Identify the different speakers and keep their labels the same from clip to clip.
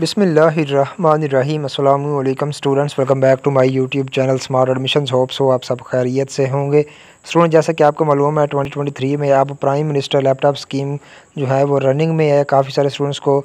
Speaker 1: बिसमीम अल्लाम students welcome back to my YouTube channel smart admission hope so आप सब खैरियत से होंगे स्टूडेंट जैसा कि आपको मालूम है 2023 में आप प्राइम मिनिस्टर लैपटॉप स्कीम जो है वो रनिंग में है काफ़ी सारे स्टूडेंट्स को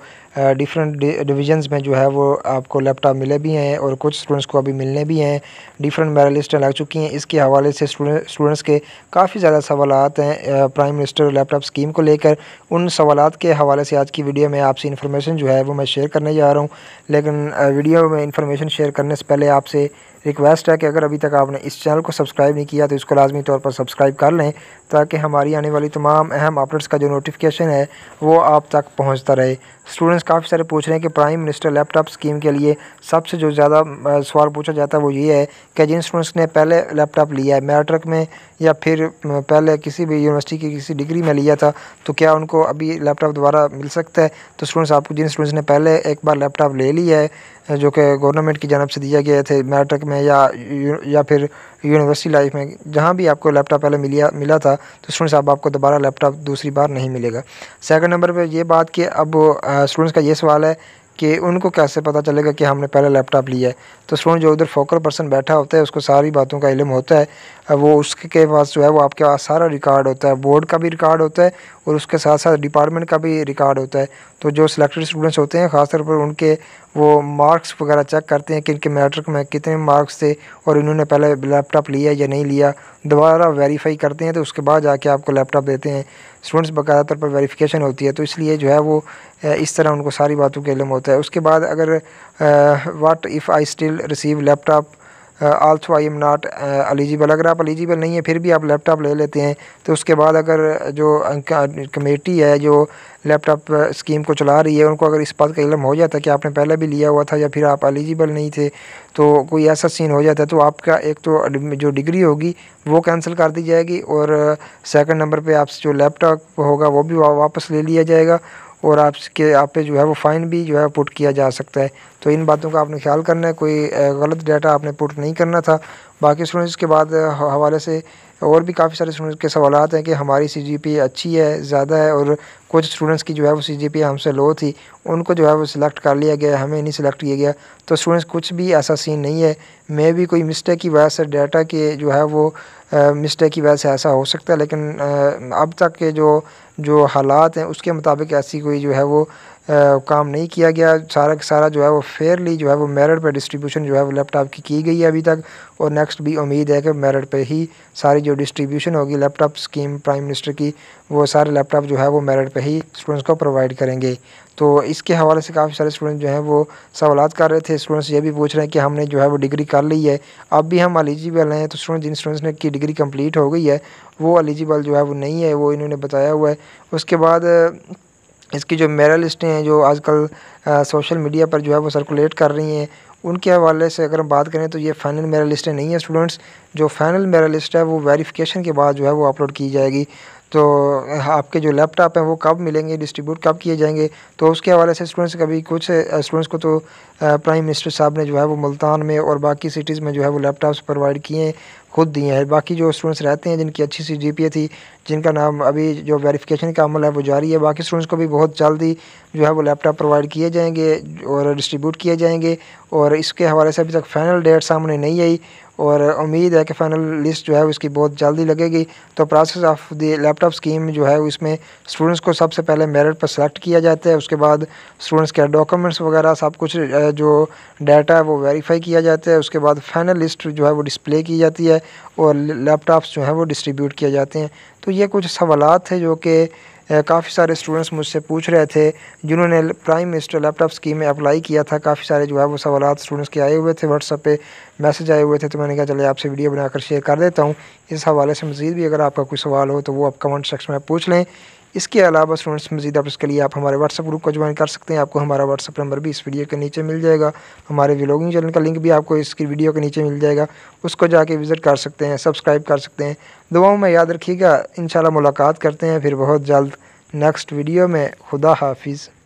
Speaker 1: डिफरेंट डिविजन्स में जो है वो आपको लैपटॉप मिले भी हैं और कुछ स्टूडेंट्स को अभी मिलने भी हैं डिफरेंट मेरा लिस्टें लग चुकी हैं इसके हवाले से स्टूडेंट्स के काफ़ी ज़्यादा सवाल हैं प्राइम मिनिस्टर लैपटॉप स्कीम को लेकर उन सवाल के हवाले से आज की वीडियो में आपसे इन्फॉर्मेशन जो है वो मैं शेयर करने जा रहा हूँ लेकिन वीडियो में इंफॉर्मेशन शेयर करने से पहले आपसे रिक्वेस्ट है कि अगर अभी तक आपने इस चैनल को सब्सक्राइब नहीं किया तो इसको लाजमी तौर पर सब्सक्राइब कर लें ताकि हमारी आने वाली तमाम अहम अपडेट्स का जो नोटिफिकेशन है वो आप तक पहुँचता रहे स्टूडेंट्स काफ़ी सारे पूछ रहे हैं कि प्राइम मिनिस्टर लैपटॉप स्कीम के लिए सबसे जो ज़्यादा सवाल पूछा जाता है वो ये है कि जिन स्टूडेंट्स ने पहले लैपटॉप लिया है मैट्रिक में या फिर पहले किसी भी यूनिवर्सिटी की किसी डिग्री में लिया था तो क्या उनको अभी लैपटॉप दोबारा मिल सकता है तो स्टूडेंट्स आपको जिन स्टूडेंट्स ने पहले एक बार लैपटॉप ले लिया है जो कि गवर्नमेंट की जानब से दिया गया थे मैट्रिक में या या फिर यूनिवर्सिटी लाइफ में जहाँ भी आपको लैपटॉप पहले मिला मिला था तो स्टूडेंट्स अब आपको दोबारा लैपटॉप दूसरी बार नहीं मिलेगा सेकंड नंबर पे ये बात कि अब स्टूडेंट्स का ये सवाल है कि उनको कैसे पता चलेगा कि हमने पहला लैपटॉप लिया है तो स्टूडेंट जो उधर फोकर पर्सन बैठा होता है उसको सारी बातों का इलम होता है वो उसके पास जो है वो आपके पास सारा रिकॉर्ड होता है बोर्ड का भी रिकॉर्ड होता है और उसके साथ साथ डिपार्टमेंट का भी रिकॉर्ड होता है तो जो सिलेक्टेड स्टूडेंट्स होते हैं ख़ासतौर पर उनके वो मार्क्स वगैरह चेक करते हैं कि इनके मैट्रिक में कितने मार्क्स थे और इन्होंने पहले लैपटॉप लिया या नहीं लिया दोबारा वेरीफाई करते हैं तो उसके बाद जाके आपको लैपटॉप देते हैं स्टूडेंट्स बकायदा तौर पर वेरीफिकेशन होती है तो इसलिए जो है वो इस तरह उनको सारी बातों के इलम होता है उसके बाद अगर what if I still receive laptop also I am not eligible अगर आप एलिजिबल नहीं है फिर भी आप लैपटॉप ले लेते हैं तो उसके बाद अगर जो कमेटी है जो लैपटॉप स्कीम को चला रही है उनको अगर इस बात का इलम हो जाता कि आपने पहले भी लिया हुआ था या फिर आप एलिजिबल नहीं थे तो कोई ऐसा सीन हो जाता है तो आपका एक तो जो डिग्री होगी वो कैंसिल कर दी जाएगी और सेकंड नंबर पे आपसे जो लैपटॉप होगा वो भी वापस ले लिया जाएगा और आपके आप पे जो है वो फ़ाइन भी जो है पुट किया जा सकता है तो इन बातों का आपने ख्याल करना है कोई गलत डाटा आपने पुट नहीं करना था बाकी स्टूडेंट्स के बाद हवाले से और भी काफ़ी सारे स्टूडेंट्स के सवाल हैं कि हमारी सी अच्छी है ज़्यादा है और कुछ स्टूडेंट्स की जो है वो सी हमसे लो थी उनको जो है वो सिलेक्ट कर लिया गया हमें नहीं सिलेक्ट किया गया तो स्टूडेंट्स कुछ भी ऐसा सीन नहीं है मे भी कोई मिस्टेक की वजह से डाटा के जो है वो मिस्टेक की वजह से ऐसा हो सकता है लेकिन आ, अब तक के जो जो हालात हैं उसके मुताबिक ऐसी कोई जो है वो काम नहीं किया गया सारा का सारा जो है वो फेयरली जो है वो मेरिट पर डिस्ट्रीब्यूशन जो है वो लैपटॉप की की गई है अभी तक और नेक्स्ट भी उम्मीद है कि मेरिट पर ही सारी जो डिस्ट्रीब्यूशन होगी लैपटॉप स्कीम प्राइम मिनिस्टर की वो सारे लैपटॉप जो है वो मेरिट पर ही स्टूडेंट्स को प्रोवाइड करेंगे तो इसके हवाले से काफ़ी सारे स्टूडेंट जो हैं वो सवाल कर रहे थे स्टूडेंट्स ये भी पूछ रहे हैं कि हमने जो है वो डिग्री कर ली है अब भी हम एलिजिबल हैं तो स्टूडेंट जिन स्टूडेंट्स ने की डिग्री कंप्लीट हो गई है वो एलिजिबल जो है वो नहीं है वो इन्होंने बताया हुआ है उसके बाद इसकी जो मेरा लिस्टें हैं जो आजकल सोशल मीडिया पर जो है वो सर्कुलेट कर रही हैं उनके हवाले से अगर हम बात करें तो ये फाइनल मेरा लिस्टें नहीं है स्टूडेंट्स जो फाइनल मेरा लिस्ट है वो वेरिफिकेशन के बाद जो है वो अपलोड की जाएगी तो आपके जो लैपटॉप हैं वो कब मिलेंगे डिस्ट्रीब्यूट कब किए जाएंगे तो उसके हवाले से स्टूडेंट्स का भी कुछ स्टूडेंट्स को तो प्राइम मिनिस्टर साहब ने जो है वो मुल्तान में और बाकी सिटीज़ में जो है वो लैपटॉप्स प्रोवाइड किए खुद दिए हैं बाकी जो स्टूडेंट्स रहते हैं जिनकी अच्छी सी जी थी जिनका नाम अभी जो वेरीफ़िकेशन का अमल है वो जारी है बाकी स्टूडेंट्स को भी बहुत जल्दी जो है वो लैपटॉप प्रोवाइड किए जाएंगे और डिस्ट्रीब्यूट किए जाएंगे और इसके हवाले से अभी तक फाइनल डेट सामने नहीं आई और उम्मीद है कि फाइनल लिस्ट जो है उसकी बहुत जल्दी लगेगी तो process of the laptop scheme जो है उसमें स्टूडेंट्स को सबसे पहले मेरिट पर सेलेक्ट किया जाता है उसके बाद स्टूडेंट्स के डॉक्यूमेंट्स वगैरह सब कुछ जो डाटा है वो वेरीफाई किया जाता है उसके बाद फाइनल लिस्ट जो है वो डिस्प्ले की जाती है और लैपटॉप्स जो है वो डिस्ट्रीब्यूट किए जाते हैं तो ये कुछ सवाल थे जो कि काफ़ी सारे स्टूडेंट्स मुझसे पूछ रहे थे जिन्होंने प्राइम मिनिस्टर लैपटॉप स्कीम में अप्लाई किया था काफ़ी सारे जो है वो सवाल स्टूडेंट्स के आए हुए थे व्हाट्सअप पे मैसेज आए हुए थे तो मैंने कहा चले आपसे वीडियो बनाकर शेयर कर देता हूँ इस हवाले से मज़ीद भी अगर आपका कोई सवाल हो तो वो आप कमेंट सेक्शन में पूछ लें इसके अलावा स्टूडेंट्स मजीद आप इसके लिए आप हमारे व्हाट्सअप ग्रुप को ज्वाइन कर सकते हैं आपको हमारा व्हाट्सअप नंबर भी इस वीडियो के नीचे मिल जाएगा हमारे व्लॉगिंग चैनल का लिंक भी आपको इसकी वीडियो के नीचे मिल जाएगा उसको जाके विज़िट कर सकते हैं सब्सक्राइब कर सकते हैं दुआओं में याद रखिएगा इन मुलाकात करते हैं फिर बहुत जल्द नेक्स्ट वीडियो में खुदा हाफिज़